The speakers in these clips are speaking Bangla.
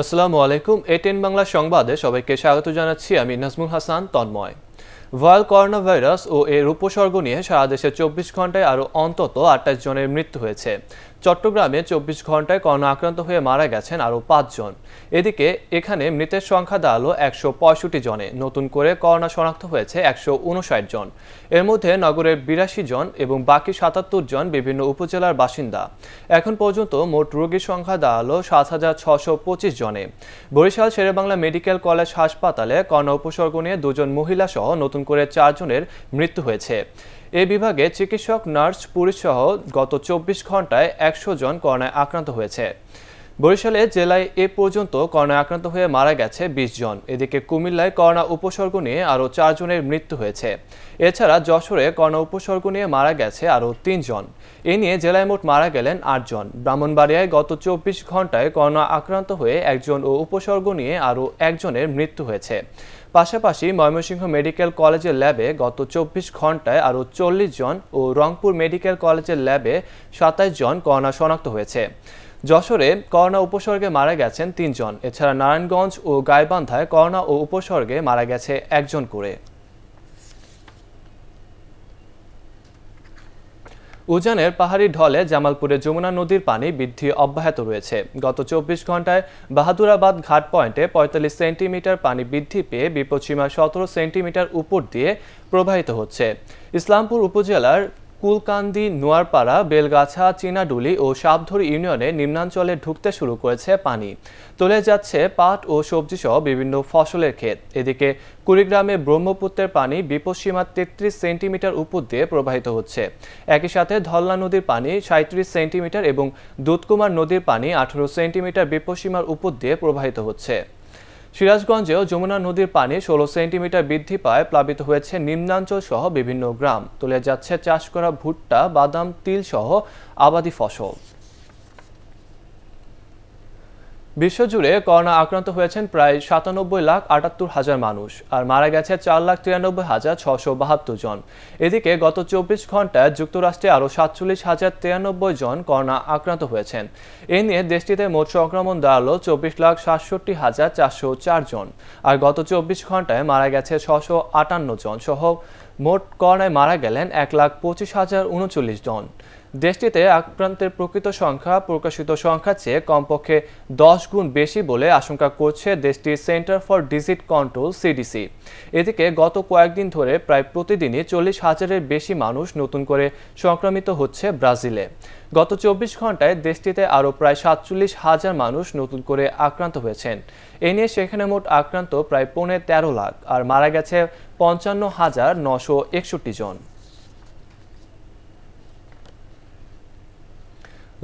আসসালামু আলাইকুম এটেন বাংলা সংবাদে সবাইকে স্বাগত জানাচ্ছি আমি নাজমুল হাসান তন্ময় ভয়াল করোনা ভাইরাস ও এর উপসর্গ নিয়ে সারা দেশে চব্বিশ ঘন্টায় আরও অন্তত আটাইশ জনের মৃত্যু হয়েছে চট্টগ্রামে চব্বিশ ঘন্টায় করোনা আক্রান্ত হয়ে মারা গেছেন আরও পাঁচজন এদিকে এখানে মৃতের সংখ্যা দাঁড়ালো একশো পঁয়ষট্টি জনে নতুন করে করোনা শনাক্ত হয়েছে একশো উনষাট জন এর মধ্যে নগরের বিরাশি জন এবং বাকি সাতাত্তর জন বিভিন্ন উপজেলার বাসিন্দা এখন পর্যন্ত মোট রোগীর সংখ্যা দাঁড়ালো সাত হাজার ছশো পঁচিশ জনে বরিশাল শেরেবাংলা মেডিকেল কলেজ হাসপাতালে করোনা উপসর্গ নিয়ে দুজন মহিলা সহ নতুন করে চারজনের মৃত্যু হয়েছে এ বিভাগে চিকিৎসক নার্স সহ গত চব্বিশ ঘন্টায় একশো জন করোনায় আক্রান্ত হয়েছে বরিশালে জেলায় এ পর্যন্ত করোনা আক্রান্ত হয়ে মারা গেছে বিশ জন এদিকে কুমিল্লায় করোনা উপসর্গ নিয়ে আরও চারজনের মৃত্যু হয়েছে এছাড়া যশোরে করোনা উপসর্গ নিয়ে মারা গেছে আরও তিনজন এ নিয়ে জেলায় মোট মারা গেলেন আটজন ব্রাহ্মণবাড়িয়ায় গত চব্বিশ ঘন্টায় করোনা আক্রান্ত হয়ে একজন ও উপসর্গ নিয়ে আরও একজনের মৃত্যু হয়েছে পাশাপাশি ময়মনসিংহ মেডিকেল কলেজের ল্যাবে গত চব্বিশ ঘন্টায় আরও চল্লিশ জন ও রংপুর মেডিকেল কলেজের ল্যাবে সাতাইশ জন করোনা শনাক্ত হয়েছে যশোরে করোনা উপসর্গে মারা গেছেন তিনজন এছাড়া নারায়ণগঞ্জ ও গাইবান্ধায় করোনা ও উপসর্গে মারা গেছে একজন করে উজানের পাহাড়ি ঢলে জামালপুরে যমুনা নদীর পানি বৃদ্ধি অব্যাহত রয়েছে গত চব্বিশ ঘন্টায় বাহাদুরাবাদ ঘাট পয়েন্টে পঁয়তাল্লিশ সেন্টিমিটার পানি বৃদ্ধি পেয়ে বিপদসীমা সতেরো সেন্টিমিটার উপর দিয়ে প্রবাহিত হচ্ছে ইসলামপুর উপজেলার কুলকান্দি নোয়ারপাড়া বেলগাছা চিনাডুলি ও সাবধুর ইউনিয়নে নিম্নাঞ্চলে ঢুকতে শুরু করেছে পানি তলে যাচ্ছে পাট ও সবজিসহ বিভিন্ন ফসলের ক্ষেত এদিকে কুড়িগ্রামে ব্রহ্মপুত্রের পানি বিপদসীমার তেত্রিশ সেন্টিমিটার উপর দিয়ে প্রবাহিত হচ্ছে একই সাথে ধল্লা নদীর পানি সাঁত্রিশ সেন্টিমিটার এবং দুধকুমার নদীর পানি আঠারো সেন্টিমিটার বিপদসীমার উপর দিয়ে প্রবাহিত হচ্ছে সিরাজগঞ্জেও যমুনা নদীর পানি ষোলো সেন্টিমিটার বৃদ্ধি পায় প্লাবিত হয়েছে নিম্নাঞ্চল সহ বিভিন্ন গ্রাম তুলে যাচ্ছে চাষ করা ভুট্টা বাদাম তিল সহ আবাদি ফসল বিশ্বজুড়ে করোনা আক্রান্ত হয়েছেন প্রায় সাতানব্বই লাখ আটাত্তর হাজার মানুষ আর মারা গেছে চার লাখ তিরানব্বই হাজার ছশো বাহাত্তর জন এদিকে গত চব্বিশ ঘন্টায় যুক্তরাষ্ট্রে আরও সাতচল্লিশ হাজার তিরানব্বই জন করোনা আক্রান্ত হয়েছেন এ নিয়ে দেশটিতে মোট সংক্রমণ দাঁড়ালো চব্বিশ লাখ সাতষট্টি হাজার চারশো চার জন আর গত চব্বিশ ঘন্টায় মারা গেছে ছশো আটান্ন জন সহ মোট করোনায় মারা গেলেন এক লাখ পঁচিশ হাজার উনচল্লিশ জন দেশটিতে আক্রান্তের প্রকৃত সংখ্যা প্রকাশিত সংখ্যা চেয়ে কমপক্ষে দশ গুণ বেশি বলে আশঙ্কা করছে দেশটির Center for Disease Control CDC এদিকে গত কয়েকদিন ধরে প্রায় প্রতিদিনই চল্লিশ হাজারের বেশি মানুষ নতুন করে সংক্রমিত হচ্ছে ব্রাজিলে গত চব্বিশ ঘন্টায় দেশটিতে আরও প্রায় সাতচল্লিশ হাজার মানুষ নতুন করে আক্রান্ত হয়েছেন এ নিয়ে সেখানে মোট আক্রান্ত প্রায় পৌনে তেরো লাখ আর মারা গেছে পঞ্চান্ন হাজার নশো একষট্টি জন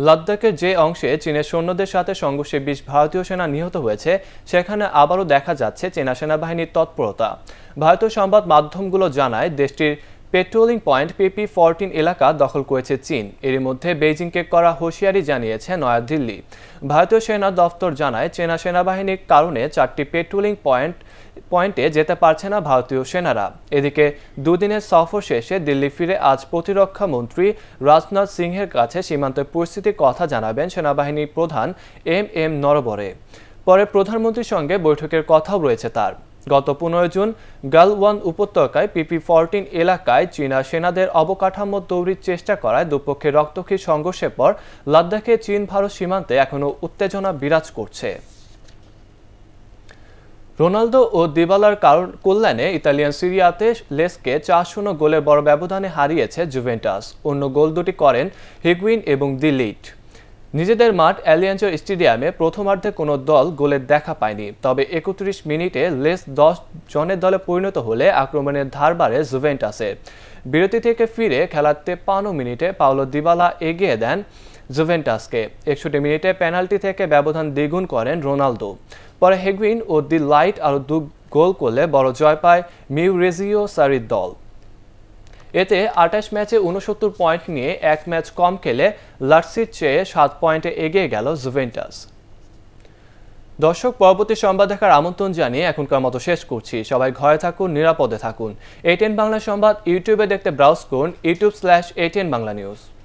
লাদাখের যে অংশে চীনের সৈন্যদের সাথে সংঘর্ষে বিশ ভারতীয় সেনা নিহত হয়েছে সেখানে আবারও দেখা যাচ্ছে চীনা সেনাবাহিনীর তৎপরতা ভারতীয় সংবাদ মাধ্যমগুলো জানায় দেশটির পেট্রোলিং পয়েন্ট পিপি ফোরটিন এলাকা দখল করেছে চীন এর মধ্যে বেজিংকে করা হুঁশিয়ারি জানিয়েছে নয়াদিল্লি ভারতীয় সেনা দফতর জানায় চেনা সেনাবাহিনীর কারণে চারটি পেট্রোলিং পয়েন্ট পয়েন্টে যেতে পারছে না ভারতীয় সেনারা এদিকে দুদিনের সফর শেষে দিল্লি ফিরে আজ প্রতিরক্ষা মন্ত্রী রাজনাথ সিংহের কাছে সীমান্তের পরিস্থিতির কথা জানাবেন সেনাবাহিনীর প্রধান এম এম নরবরে পরে প্রধানমন্ত্রীর সঙ্গে বৈঠকের কথাও রয়েছে তার গত পনেরো জুন গালওয়ান উপত্যকায় পিপি ফরটিন এলাকায় চীনা সেনাদের অবকাঠামো তৈরির চেষ্টা করায় দুপক্ষের রক্তক্ষী সংঘর্ষের পর লাদাখে চীন ভারত সীমান্তে এখনও উত্তেজনা বিরাজ করছে রোনালদো ও দিবালার কারণ কল্যাণে ইতালিয়ান সিরিয়াতে লেসকে চার শূন্য গোলে বড় ব্যবধানে হারিয়েছে জুভেন্টাস অন্য গোল দুটি করেন হিগুইন এবং দিলিট নিজেদের মাঠ অ্যালিয়াঞ্জ স্টেডিয়ামে প্রথমার্ধে কোনো দল গোলের দেখা পায়নি তবে একত্রিশ মিনিটে লেস দশ জনের দলে পরিণত হলে আক্রমণের ধার বাড়ে আসে বিরতি থেকে ফিরে খেলার তেপ্পান্ন মিনিটে পাওলো দিবালা এগিয়ে দেন জুভেন্টাসকে একষট্টি মিনিটে পেনাল্টি থেকে ব্যবধান দ্বিগুণ করেন রোনালদো পরে হেগুইন ও দি লাইট আরও দু গোল করলে বড় জয় পায় মিউরেজিও সারির দল এতে আটাশ ম্যাচে উনসত্তর পয়েন্ট নিয়ে এক ম্যাচ কম খেলে লার্সির চেয়ে সাত পয়েন্টে এগিয়ে গেল জুভেন্টাস দর্শক পরবর্তী সংবাদ দেখার আমন্ত্রণ জানিয়ে এখনকার মতো শেষ করছি সবাই ঘরে থাকুন নিরাপদে থাকুন এটিএন বাংলা সংবাদ ইউটিউবে দেখতে ব্রাউজ করুন YouTube slash ATN Bangla news